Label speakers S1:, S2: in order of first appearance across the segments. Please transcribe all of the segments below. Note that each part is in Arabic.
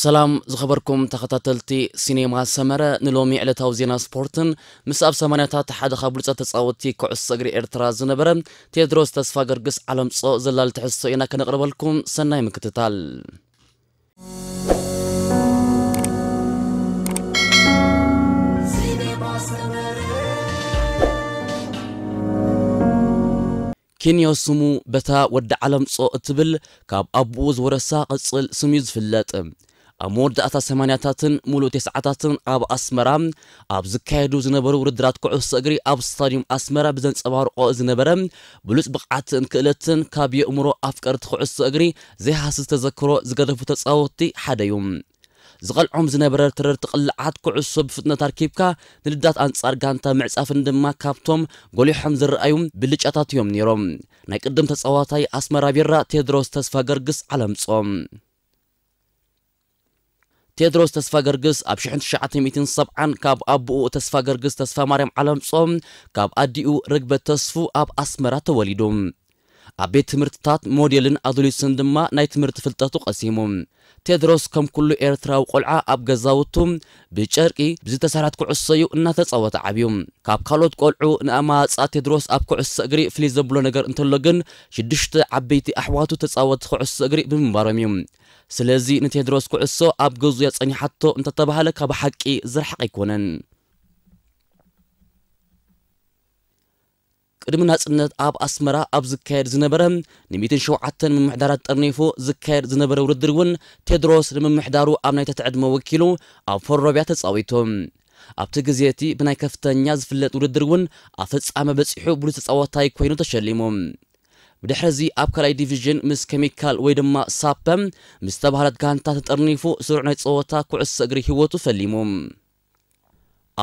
S1: ሰላም ዝኸበርኩም ተኸታተልቲ ሲኔማ ሰመረ ንሎሚ ዕለታዊ ዜና ስፖርትን ምስ ኣብ 8ያታት ሓደ ካብ ብሉፀት ተፃወቲ ኩዕሶ እግሪ ኤርትራ ዝነበረ ቴድሮስ ተስፋ ገርግስ ዓለምፆ ዘላሊ ትሕዝቶ ኢና ከነቕርበልኩም ሰናይ ምክትታል ኬንያ ስሙ በታ ወዲ ዓለምፆ እትብል ካብ ኣቦኡ ዝወረሳ ቅፅል ስምዩ ዝፍለጥ أمودأتا سمانياتاتن مولو تسعاتاتن أب أسمرام أب زكايدو زنبرو ردرات كعوس أجري أب ستاديوم أسمرا بزن سبار قو زنبرم بلوس بقعتن كلتن كابي أمرو أفكار تخعوس أجري زي حاسس تذكرو زقدفو تصاوتي حدا يوم زغلعهم زنبرر ترر تقلعات كعصب فتنة تركيبكا نلدات أنصار غانتا معصافن دما كابتوم غوليحهم زرأيوم بلجأتات يوم نيروم نايقدم تصواتاي أسمرا بيرا تيدروس تسفا غرغس على ቴድሮስ ተስፋ ገርግስ ኣብ 1970 ካብ ኣቦኡ ተስፋ ገርግስ ተስፋ ማርያም ዓለምጾም ካብ ኣዲኡ ርግበት ተስፉ ኣብ ኣስመራ ተወሊዱ ኣብ ቤት ትምህርትታት ሞዴልን ኣዶሊስን ድማ ናይ ትምህርቲ ፍልጠቱ ቀሲሙ ቴድሮስ ከም ኩሉ ኤርትራዊ ቆልዓ ኣብ ገዛውቱ ብጨርቂ ብዝተሰርሐት ኩዕሶ እዩ እናተፃወተ ዓብዩ ካብ ካልኦት ቆልዑ ንኣማፃ ቴድሮስ ኣብ ኩዕሶ እግሪ ፍልይ ዘብሎ ነገር እንተሎ ግን ሽዱሽተ ዓበይቲ ኣሕዋቱ ተፃወቲ ኩዕሶ እግሪ ብምንባሮም እዩ ስለዚ ንቴድሮስ ኩዕሶ ኣብ ገዙ የፀኒሓቶ እንተተባሃለ ካብ ሓቂ ዝርሓቕ ኣይኮነን ቅድሚ ናጽነት ኣብ ኣስመራ ኣብ ዝካየድ ዝነበረ ን107 ምምሕዳራት ጠርኒፉ ዝካየድ ዝነበረ ውድድር እውን ቴድሮስ ንምምሕዳሩ ኣብ ናይ ተትዕድመ ወኪሉ ኣብ ፈሮብያ ተጻዊቱ ኣብቲ ግዜ እቲ ብናይ ከፍተኛ ዝፍለጥ ውድድር እውን ኣብ ፍጻመ በፂሑ ብሉፅ ተፃወታይ ኮይኑ ተሸሊሙ ብድሕሪዚ ኣብ ካልኣይ ዲቪዥን ምስ ኬሚካል ወይ ድማ ሳፐ ምስ ተባሃለት ጋንታ ተጠርኒፉ ስሩዕ ናይ ፀወታ ኩዕሶ እግሪ ህይወቱ ፈሊሙ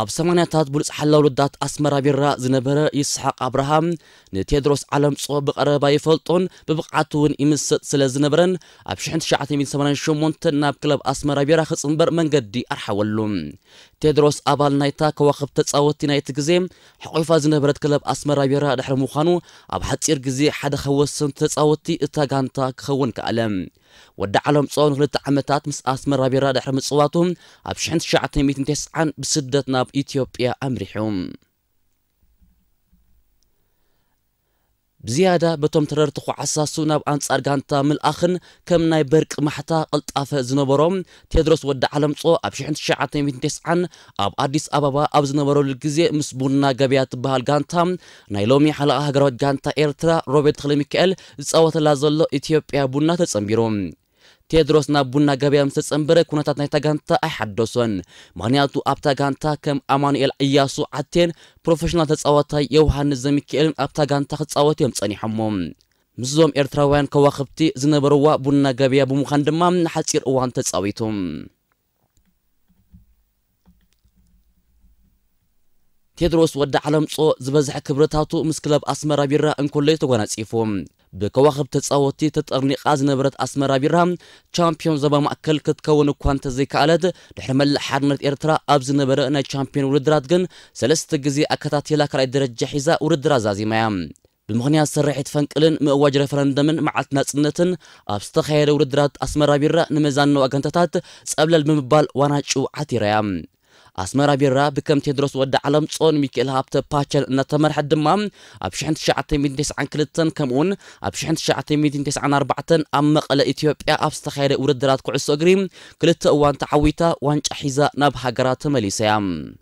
S1: ኣብ 80ታት ብሉፅ ሓላው ልዳት ኣስመራ ቢራ ዝነበረ ይስሓቅ ኣብርሃም ንቴድሮስ ዓለምፆ ብቐረባ ይፈልጦን ብብቕዓቱ እውን ይምሰጥ ስለ ዝነበረን ኣብ 1988 ናብ ክለብ ኣስመራ ቢራ ክፅምበር መንገዲ ኣርሓወሉ ቴድሮስ ኣባል ናይታ ከዋኽብ ተፃወቲ ናይቲ ግዜ ሕቑፋ ዝነበረት ክለብ ኣስመራ ቢራ ድሕሪ ምዃኑ ኣብ ሓፂር ግዜ ሓደ ከወስን ተፃወቲ እታ ጋንታ ክኸውን ከኣለ ودعلهم صون خلت عمتات مس أسمر ربي رادح رمت صواتهم أبشحنت شعتهم يتنتسعن بسدة بسدتنا إثيوبيا أمريحهم ብዝያዳ በቶም ተረርቲ ኩዓሳሱ ናብ ኣንጻር ጋንታ ምልኣኽን ከም ናይ በርቂ ማሕታ ቅልጣፈ ዝነበሮም ቴድሮስ ወዲ ዓለምፆ ኣብ 1990 ኣብ ኣዲስ ኣበባ ኣብ ዝነበረሉ ግዜ ምስ ቡና ገበያ ትበሃል ጋንታ ናይ ሎሚ ሓለቓ ሃገራዊት ጋንታ ኤርትራ ሮቤርት ክለሚካኤል ዝፃወተላ ዘሎ ኢትዮጵያ ቡና ተፀምቢሮም ቴድሮስ ናብ ቡና ገበያም ዝተፀንበረ ኩነታት ናይታ ጋንታ ኣይሓደሶን ምክንያቱ ኣብታ ጋንታ ከም ኣማኑኤል እያሱ ዓቴን ፕሮፌሽናል ተፃዋታይ የውሃንስ ዘሚካኤልን ኣብታ ጋንታ ክፃወት እዮም ፀኒሖሞ ምስዞም ኤርትራውያን ከዋኽብቲ ዝነበርዋ ቡና ገበያ ብምዃን ድማ ንሓፂር እዋን ተፃዊቱ ቴድሮስ ወዲ ዓለምፆ ዝበዝሐ ክብረታቱ ምስ ክለብ ኣስመራ ቢራ እንከሎ ተጓናፂፉ بكواخب تتصاوتي تتقرني قاز نبرت أسمرا بيرهم تشامبيون زبا مأكل كتكون كوان تزي كالد دحرمل حرنت إرترا أبز نبرأنا تشامبيون ولدرات جن سلست جزي أكتاتي لاكرا الدرجة حيزا ولدرا زازي ميام ብምኽንያት ስርሒት ፈንቅልን ምእዋጅ ረፈረንደምን መዓልቲ ናጽነትን ኣብ ዝተኻየደ ውድድራት ኣስመራ ቢራ ንመዛነዊ ኣጋንታታት ጸብለል ብምባል ዋና ጭውዓት ይረያ اسمرا بيرا بكم تدرس ود علم صون ميكيل هابت باتشر نتمر حد مام أبشحن من ميدين عن كلتن كمون أبشحن من ميدين عن أربعتن أم مقلة إثيوبيا أبستخير ورد درات كعسو أجريم كلتا وان تعويتا وان حيزا نبها قرات مليسيام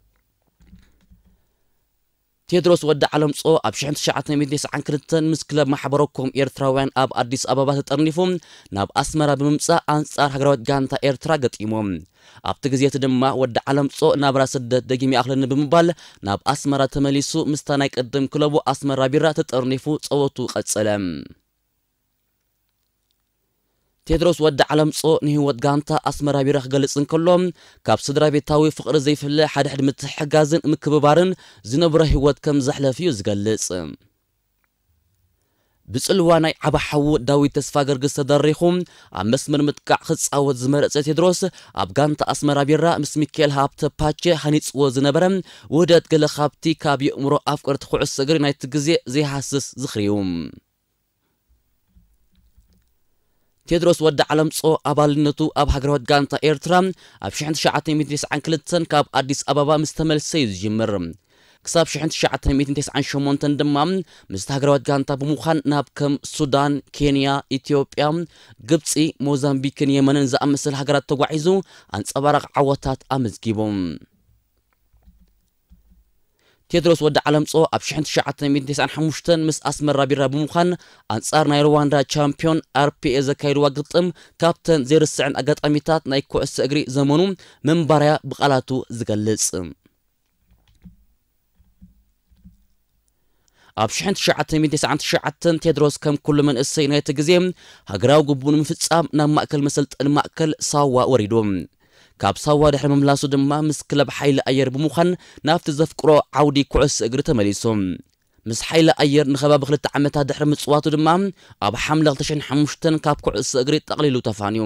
S1: ቴድሮስ ወዲ ዓለምፆ ኣብ 1992 ምስ ክለብ ማሕበረኩም ኤርትራውያን ኣብ ኣዲስ ኣበባ ተጠርኒፉ ናብ ኣስመራ ብምምፃእ ኣንጻር ሃገራዊት ጋንታ ኤርትራ ገጢሞም ኣብቲ ግዜቲ ድማ ወዲ ዓለምፆ ናብራ ስደት ደጊሚ ኣኽለኒ ብምባል ናብ ኣስመራ ተመሊሱ ምስታ ናይ ቅድም ክለቡ ኣስመራ ቢራ ተጠርኒፉ ፀወቱ ቀጸለ ቴድሮስ ወዲ ዓለም ፆ ንህይወት ጋንታ ኣስመራ ቢራ ክገልፅን ከሎ ካብ ስድራ ቤታዊ ፍቕሪ ዘይፍለ ሓድሕድ ምትሕጋዝን ምክብባርን ዝነብሮ ህይወት ከም ዘሕለፍ እዩ ዝገልጽ ብፅልዋ ናይ ዓባ ሓዊ ዳዊት ተስፋ ገርግስ ተደሪኹ ኣብ መስመር ምጥቃዕ ክፃወት ዝመረፀ ቴድሮስ ኣብ ጋንታ ኣስመራ ቢራ ምስ ሚካኤል ሃብተ ፓቸ ሃኒፅዎ ዝነበረ ውህደት ገለ ካብቲ ካብ የእምሮ ኣፍቅርቲ ኩዕሶ እግሪ ናይቲ ግዜ ዘይሃስስ ዝኽርዩ ቴድሮስ ወዲ ዓለምፆ ኣባልነቱ ኣብ ሃገራዊት ጋንታ ኤርትራ ኣብ 1992 ካብ ኣዲስ ኣበባ ምስ ተመልሰ እዩ ዝጅምር ክሳብ 1998 ድማ ምስ ሃገራዊት ጋንታ ብምዃን ናብ ከም ሱዳን ኬንያ ኢትዮጵያ ግብፂ ሞዛምቢክን የመንን ዝኣመሰለ ሃገራት ተጓዒዙ ኣንጸባራቕ ዓወታት ኣመዝጊቦም ቴድሮስ ወዲ ዓለምፆ ኣብ 1995 ምስ ኣስመራ ቢራ ብምዃን ኣንጻር ናይ ሩዋንዳ ቻምፒዮን ኣርፒኤ ዘካይድዋ ግጥም ካብተን ዘይርስዕን ኣጋጣሚታት ናይ ኩዕሶ እግሪ ዘመኑ መንባርያ ብቓላቱ ዝገልጽ ኣብ 1999 ቴድሮስ ከም ኩሉ መንእሰይ ናይቲ ግዜ ሃገራዊ ግቡ ንምፍጻም ናብ ማእከል መሰልጠኒ ማእከል ሳዋ ወሪዱ ካብ ሳዋ ድሕሪ ምምላሱ ድማ ምስ ክለብ ሓይሊ ኣየር ብምዃን ናብቲ ዘፍቅሮ ዓውዲ ኩዕሶ እግሪ ተመሊሱ ምስ ሓይሊ ኣየር ንኸባቢ ክልተ ዓመታት ድሕሪ ምፅዋቱ ድማ ኣብ ሓምለ 205 ካብ ኩዕሶ እግሪ ጠቕሊሉ ተፋንዩ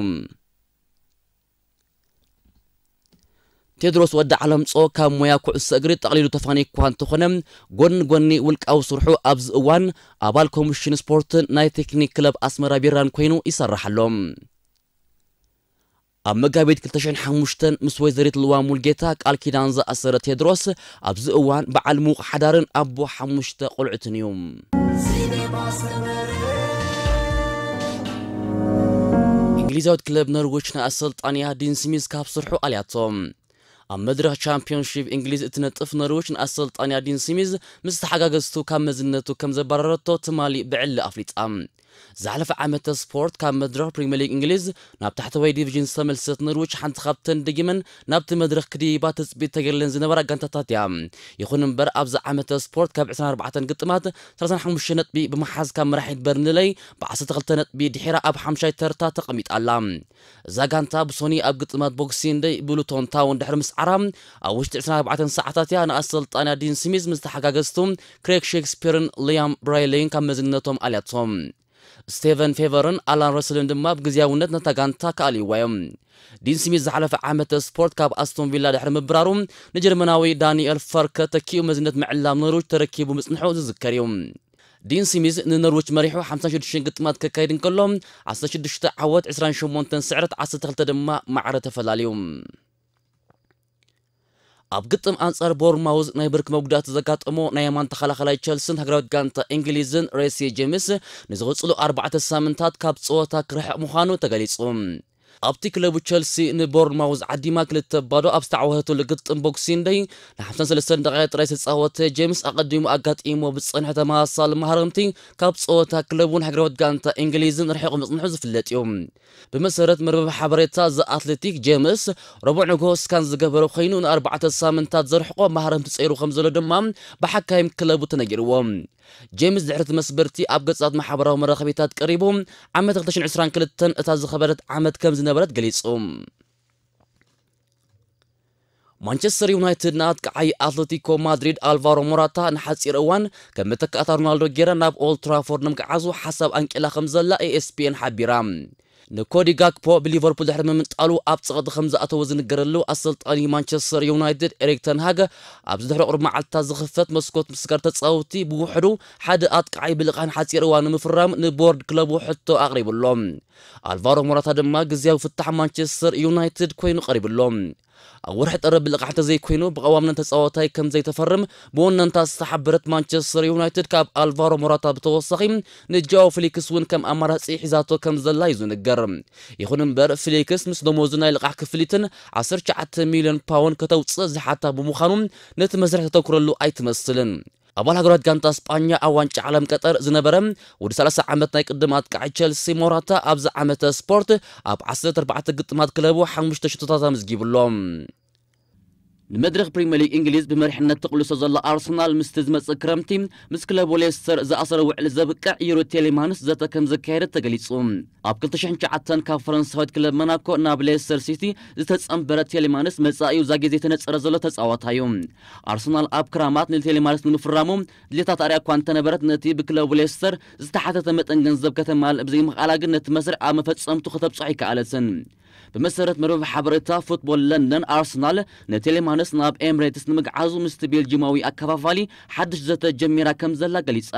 S1: ቴድሮስ ወዲ ዓለምፆ ካብ ሞያ ኩዕሶ እግሪ ጠቕሊሉ ተፋኒ እኳ እንተኾነ ጎኒ ጎኒ ውልቃዊ ስርሑ ኣብዚ እዋን ኣባል ኮሚሽን ስፖርትን ናይ ቴክኒክ ክለብ ኣስመራ ቢራን ኮይኑ ይሰርሓሎም ኣብ መጋቢት 205 ምስ ወይዘሪት ልዋ ሙልጌታ ቃል ኪዳን ዝኣሰረ ቴድሮስ ኣብዚ እዋን በዓል ሙቕ ሓዳርን ኣቦ ሓሙሽተ ቆልዕትን እዩ እንግሊዛዊት ክለብ ኖርዊች ናይ ኣሰልጣንያ ዲን ስሚዝ ካብ ስርሑ ኣልያቶም ኣብ መድረክ ቻምፒዮንሺፕ እንግሊዝ እትነጥፍ ኖርዊች ንኣሰልጣንያ ዲን ስሚዝ ምስ ተሓጋገዝቱ ካብ መዝነቱ ከም ዘባረረቶ ትማሊ ብዕሊ ኣፍሊጣ ዝሓለፈ ዓመተ ስፖርት ካብ መድረኽ ፕሪምየር ሊግ እንግሊዝ ናብ ታሕተወይ ዲቪዥን ዝተመልሰት ንርውች ሓንቲ ካብተን ደጊመን ናብቲ መድረኽ ክድይባ ተፅቢት ተገድለን ዝነበራ ጋንታታት እያ ይኹን እምበር ኣብዚ ዓመተ ስፖርት ካብ 24 ግጥማት 35 ነጥቢ ብምሓዝ ካብ መራሒት በርንለይ ብ12 ነጥቢ ድሒራ ኣብ 5ይ ተርታ ተቐሚጣ ኣላ እዛ ጋንታ ብሶኒ ኣብ ግጥማት ቦክሲን ደይ ብሉቶን ታውን ድሕሪ ምስዓራ ኣብ ውሽጢ 24 ሰዓታት እያ ንኣሰልጣን ዲን ስሚዝ ምስ ተሓጋገዝቱ ክሬግ ሼክስፒርን ሊያም ብራይለይን ካብ መዝነቶም ኣልያቶም ስተቨን ፌቨርን ኣላን ረስልን ድማ ብግዜያውነት ነታ ጋንታ ከኣልይዋዮም ዲን ስሚት ዝሓለፈ ዓመት ስፖርት ካብ ኣስቶን ቪላ ድሕሪ ምብራሩ ንጀርመናዊ ዳንኤል ፈርከ ተኪኡ መዝነት ምዕላም ኖርዊች ተረኪቡ ምጽንሑ ዝዝከር እዩ ዲን ሲሚዝ ንኖርዌች መሪሑ 56 ግጥማት ከካይድ እንከሎ 16 ዓወት 28 ስዕረት 12 ድማ ማዕረ ተፈላለዩ ኣብ ግጥም ኣንጻር ቦርማውዝ ናይ ብርኪ መጉዳእቲ ዘጋጥሞ ናይ የማን ተኸላኸላይ ቸልስን ሃገራዊት ጋንታ እንግሊዝን ሬሲ ጀምስ ንዝቕፅሉ ኣርባዕተ ሳምንታት ካብ ፀወታ ክርሕቕ ምዃኑ ተገሊጹ ابتي كلبو تشيلسي ان بورنموز عدي ما كلت بادو ابستع وهتو لقط ان بوكسين داي لحفتان سلسان دقائت رئيس تصاوت جيمس اقدم اقات ايمو بصين حتى ما صال مهرمتي كابس اوتا كلبون حق روت غانتا انجليزين رحيق مصن حزف اللاتيوم بمسارات مربب حبريتا زا اتلتيك جيمس ربع نقو سكان زا قبرو خينون اربعة سامنتات زرحقو مهرمتي سعيرو خمزولو دمام بحكايم كلبو تنجروو ጀምስ ድሕሪ እቲ መስበርቲ ኣብ ገጻት ማሕበራዊ መራኸቢታት ቀሪቡ ዓመት 222 እታ ዝኸበረት ዓመት ከም ዝነበረት ገሊጹ ማንቸስተር ዩናይትድ ንኣጥቃዓይ ኣትለቲኮ ማድሪድ ኣልቫሮ ሞራታ ንሓፂር እዋን ከም መተካእታ ሮናልዶ ጌራ ናብ ኦልትራፎርድ ንምክዓዙ ሓሳብ ኣንቂላ ከም ዘላ ኤኤስፒኤን ሓቢራ نكودي بو بليفربول دحر ممنطالو اب تغد خمزة اتوزن قرلو السلطاني مانشستر يونايتد اريك تنهاجا اب زدحر ارمع التاز خفت مسكوت مسكر تصاوتي بوحرو حد اتك عاي بلغان حاتير وانو مفرام نبورد كلبو حتو اغريب اللوم الفارو مراتا دماغ زياو فتح مانشستر يونايتد كوين قريب اللوم ኣብ ወርሒ ጥሪ ብልቕሕቲ ዘይኮይኑ ብቐዋምነን ተፃወታይ ከም ዘይተፈርም ብወነንታ ዝተሓበረት ማንቸስተር ዩናይትድ ካብ ኣልቫሮ ሞራታ ብተወሳኺ ንጃዎ ፊሊክስ እውን ከም ኣማራፂ ሒዛቶ ከም ዘላ እዩ ዝንገር ይኹን እምበር ፊሊክስ ምስ ደመዙ ናይ ልቓሕ ክፍሊትን 19 ሚልዮን ፓውን ከተውፅእ ዝሓታ ብምዃኑ ነቲ መስርሕ ተተኩረሉ ኣይትመስልን أبال هجرات جانتا إسبانيا أوان تعلم قطر زنبرم ودسالس عمتنا يقدمات كعي تشيلسي موراتا أبز عمت سبورت أب عسلت أربعة قطمات كلابو حمشت شططات مزجيب المدرخ بريمير ليج إنجليز بمرحنة تقلص زل أرسنال مستزمة كرمتي مسكلا بوليستر ذا اصر وعل زبكع يرو تيليمانس ذا تكن زكير تقليصهم أبكل تشحن شعتان كفرنسا هاد كلب مناكو نابليستر سيتي ذا تسأمبرة تيليمانس مسائي وزاجي زيتن تسرزلو تسأواتايوم أرسنال أب كرامات نل تيليمانس من فراموم اللي تطاريا كوانتا نبرت نتي بكلا بوليستر ذا تحت تمت أنجنزب كتمال بزي مخالاق نتمسر عام فتسأمتو خطب صحيك على سن ብመሰረት መደብ ሓበሬታ ፉትቦል ለንደን ኣርሰናል ንቴሌማንስ ናብ ኤምሬትስ ንምግዓዙ ምስቲ ቤልጅማዊ ኣከፋፋሊ ሓድሽ ዘተ ጀሚራ ከም ዘላ ገሊጻ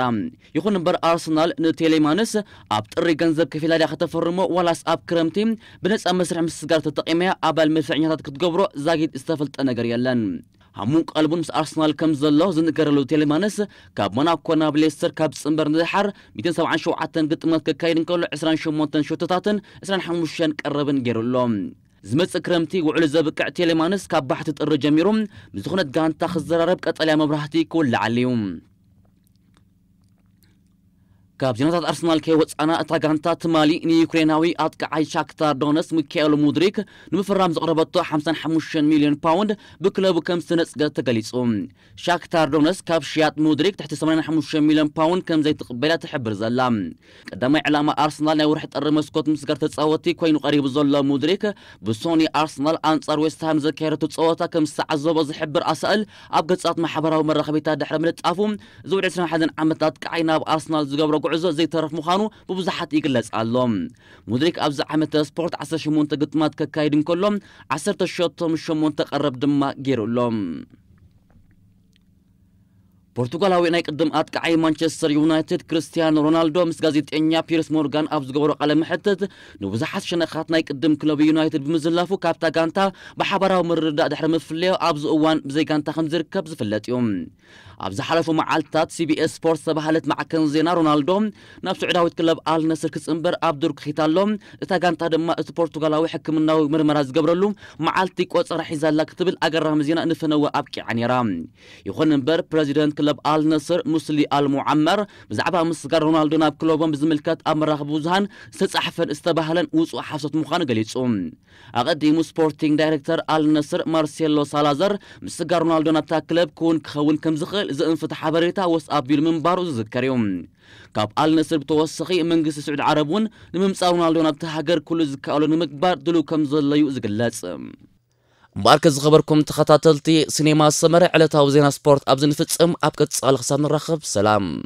S1: ይኹን እምበር ኣርሰናል ንቴሌማንስ ኣብ ጥሪ ገንዘብ ከፊላድያ ከተፈርሞ ዋላስ ኣብ ክረምቲ ብነፃ መስርሕ ምስስጋር ተጠቒመያ ኣባል መልፍዕኛታት ክትገብሮ ዛጊድ ዝተፈልጠ ነገር የለን همون قلبون مس أرسنال كم زلاه زن كرلو تيلمانس كاب منا كونا كاب سنبرن دحر ميتين سبعة شو عتن قط مات كايرن كلو عسران شو مونتن شو تتاتن عسران حموشان قربن جرلهم زمت كرمتي وعلى زبكع تيلمانس كاب بحث الرجميرم مزخنة جانتا خزرارب قتل يا مبرحتي كل عليهم ካብዚናታት ኣርሰናል ከይወፃና እታ ጋንታ ትማሊ ንዩክሬናዊ ኣጥቃዓይ ሻክታር ዶነስ ሚካኤል ሙድሪክ ንምፍራም ዘቕረበቶ 55 ሚልዮን ፓውንድ ብክለቡ ከም ዝተነፅገ ተገሊጹ ሻክታር ዶነስ ካብ ሽያጥ ሙድሪክ ትሕቲ 85 ሚልዮን ፓውንድ ከም ዘይትቕበላ ትሕብር ዘላ ቀዳማይ ዕላማ ኣርሰናል ናይ ወርሒ ጥሪ መስኮት ምስጋር ተፃወቲ ኮይኑ ቀሪቡ ዘሎ ሙድሪክ ብሶኒ ኣርሰናል ኣንጻር ዌስትሃም ዘካየረቱ ፀወታ ከም ዝተዓዘቦ ዝሕብር ኣሰእል ኣብ ገጻት ማሕበራዊ መራኸቢታት ድሕሪ ምልጣፉ ዝውዕል 21 ዓመት ኣጥቃዓይ ናብ ኣርሰናል ዝገብረ ጉዕዞ ዘይተረፍ ምዃኑ ብብዙሓት ይግለጽ ኣሎ ሙድሪክ ኣብዚ ዓመት ስፖርት 18 ግጥማት ከካይድ እንከሎ 17 ቀረብ ድማ ገይሩሎም ፖርቱጋላዊ ናይ ቅድም ኣጥቃዓይ ማንቸስተር ዩናይትድ ክርስቲያኖ ሮናልዶ ምስ ጋዜጠኛ ፒርስ ሞርጋን ኣብ ዝገብሮ ቃለ ምሕተት ንብዙሓት ሸነኻት ናይ ቅድም ክለብ ዩናይትድ ብምዝላፉ ካብታ ጋንታ ብሓባራዊ ምርዳእ ድሕሪ ምፍለዮ ኣብዚ እዋን ብዘይጋንታ ከም ዝርከብ ዝፍለጥ እዩ ኣብ ዝሓለፉ መዓልትታት ሲቢኤስ ስፖርት ዝተባሃለት ማዕከን ዜና ሮናልዶ ናብ ስዑዳዊት ክለብ ኣልነስር ክፅምበር ኣብ ዱር ክኺታሎም እታ ጋንታ ድማ እቲ ፖርቱጋላዊ ሕክምናዊ ምርመራ ዝገብረሉ መዓልቲ ቆፅራ ሒዛላ ክትብል ኣገራሚ ዜና ንፈነወ ኣብቂዓ ነይራ ይኹን እምበር ፕረዚደንት ክለብ ኣልነስር ሙስሊ ኣልሙዓመር ብዛዕባ ምስጋር ሮናልዶ ናብ ክለቦም ብዝምልከት ኣብ መራኸቢ ብዙሃን ዝተጻሕፈን ዝተባህለን ውፁእ ሓሶት ምዃኑ ገሊጹ ኣቐዲሙ ስፖርቲንግ ዳይረክተር ኣልነስር ማርሴሎ ሳላዘር ምስጋር ሮናልዶ ናብታ ክለብ ክውን ክኸውን ከም ዝኽእል ዝእንፍት ሓበሬታ ወስ ኣቢሉ ምንባሩ ዝዝከር እዩ ካብ ኣልነስር ብተወሳኺ መንግስቲ ስዑድ ዓረብ እውን ንምምፃእ ሮናልዶ ናብቲ ሃገር ኩሉ ዝከኣሉ ንምግባር ድሉ ከም ዘሎ እዩ ዝግለጽ بارك زخبركم تخطاتلتي سينما السمر على تاوزينا سبورت أبزن فتسم أبكت صالح سام الرخب سلام